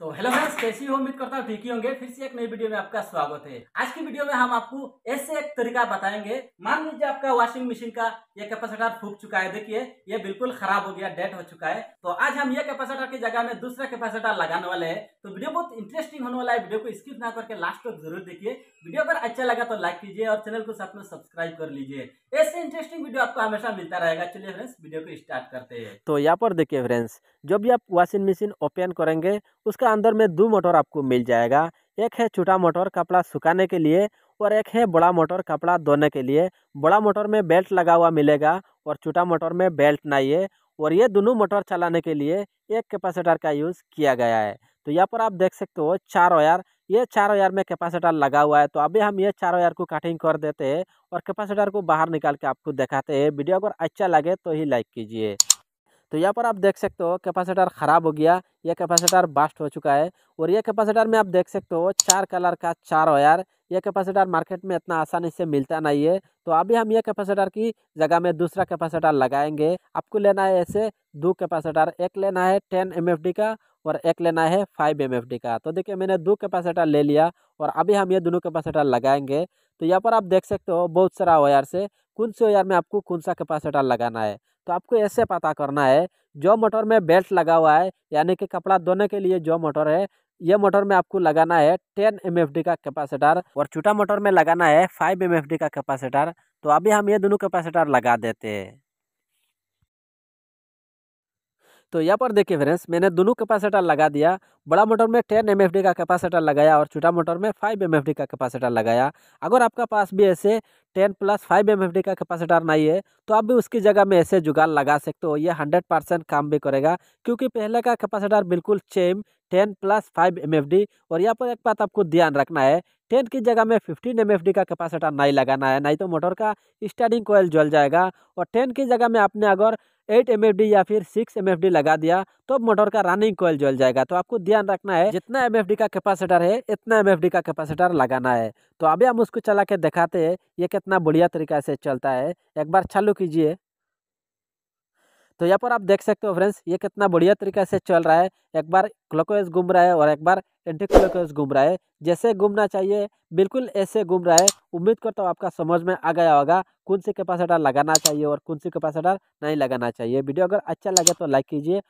तो hello friends कैसी हो उम्मीद करता हूँ ठीक ही होंगे फिर से एक नई वीडियो में आपका स्वागत है आज की वीडियो में हम आपको ऐसे एक तरीका बताएंगे मान लीजिए आपका वॉशिंग मशीन का ये कैपेसिटर फूक चुका है देखिए ये बिल्कुल खराब हो गया डेट हो चुका है तो आज हम ये कैपेसिटर की जगह में दूसरा कैपेसिटर लगाने वाले हैं तो वीडियो बहुत इंटरेस्टिंग होने वाला है वीडियो को स्किप ना करके लास्ट तक जरूर देखिए वीडियो अगर अच्छा लगा तो लाइक कीजिए और चैनल को साथ में सब्सक्राइब कर लीजिए ऐसे इंटरेस्टिंग वीडियो आपको हमेशा मिलता रहेगा चलिए फ्रेंड्स वीडियो को स्टार्ट करते हैं तो यहाँ पर देखिए फ्रेंड्स जब भी आप वॉशिंग मशीन ओपन करेंगे उसका अंदर में दो मोटर आपको मिल जाएगा एक है छोटा मोटर कपड़ा सुखाने के लिए और एक है बड़ा मोटर कपड़ा धोने के लिए बड़ा मोटर में बेल्ट लगा हुआ मिलेगा और छोटा मोटर में बेल्ट नहीं है और ये दोनों मोटर चलाने के लिए एक कैपेसिटर का यूज़ किया गया है तो यहाँ पर आप देख सकते हो चार वायर ये चार वायर में कैपेसिटर लगा हुआ है तो अभी हम ये चार वायर को कटिंग कर देते हैं और कैपेसिटर को बाहर निकाल के आपको दिखाते हैं वीडियो अगर अच्छा लगे तो ही लाइक कीजिए तो यहाँ पर आप देख सकते हो कैपेसिटर ख़राब हो गया यह कैपेसिटर बास्ट हो चुका है और यह कैपेसिटर में आप देख सकते हो चार कलर का चार वायर यह कैपेसिटर मार्केट में इतना आसानी से मिलता नहीं है तो अभी हम यह कैपेसिटर की जगह में दूसरा कैपेसिटर लगाएंगे आपको लेना है ऐसे दो कैपेसिटर एक लेना है टेन एम का और एक लेना है फाइव एम का तो देखिए मैंने दो कैपेसिटर ले लिया और अभी हम ये दोनों कैपेसिटर लगाएंगे तो यहाँ पर आप देख सकते हो बहुत सारा वायर से कौन से वायर में आपको कौन सा कैपेसिटर लगाना है तो आपको ऐसे पता करना है जो मोटर में बेल्ट लगा हुआ है यानी कि कपड़ा धोने के लिए जो मोटर है ये मोटर में आपको लगाना है टेन एम का कैपेसिटर और छोटा मोटर में लगाना है फाइव एम का कैपेसिटर तो अभी हम ये दोनों कैपेसिटर लगा देते हैं तो यहाँ पर देखिए फ्रेंड्स मैंने दोनों कैपेसिटर लगा दिया बड़ा मोटर में टेन एम का कैपेसिटर लगाया और छोटा मोटर में फाइव एम का कैपेसिटर लगाया अगर आपका पास भी ऐसे टेन प्लस फाइव एम का कैपेसिटर नहीं है तो आप भी उसकी जगह में ऐसे जुगाड़ लगा सकते हो ये हंड्रेड परसेंट काम भी करेगा क्योंकि पहले का कैपेसिटर बिल्कुल same ten plus five M और यहाँ पर एक बात आपको ध्यान रखना है टेन की जगह में फिफ्टीन एम का कैपेसिटर नहीं लगाना है नहीं तो मोटर का स्टार्टिंग कोयल जल जाएगा और टेन की जगह में आपने अगर एट एम या फिर सिक्स एम लगा दिया तो अब मोटर का रनिंग कोयल जल जाएगा तो आपको ध्यान रखना है जितना एम का कैपेसिटर है इतना एम का कैपेसिटर लगाना है तो अभी हम उसको चला के दिखाते हैं ये कितना बढ़िया तरीका से चलता है एक बार चालू कीजिए तो यहाँ पर आप देख सकते हो फ्रेंड्स ये कितना बढ़िया तरीके से चल रहा है एक बार क्लॉकवाइज घूम रहा है और एक बार एंटी क्लॉकवाइज घूम रहा है जैसे घूमना चाहिए बिल्कुल ऐसे घूम रहा है उम्मीद करता हूँ आपका समझ में आ गया होगा कौन सी कैपेसिटर लगाना चाहिए और कौन सी कैपेसिटर नहीं लगाना चाहिए वीडियो अगर अच्छा लगे तो लाइक कीजिए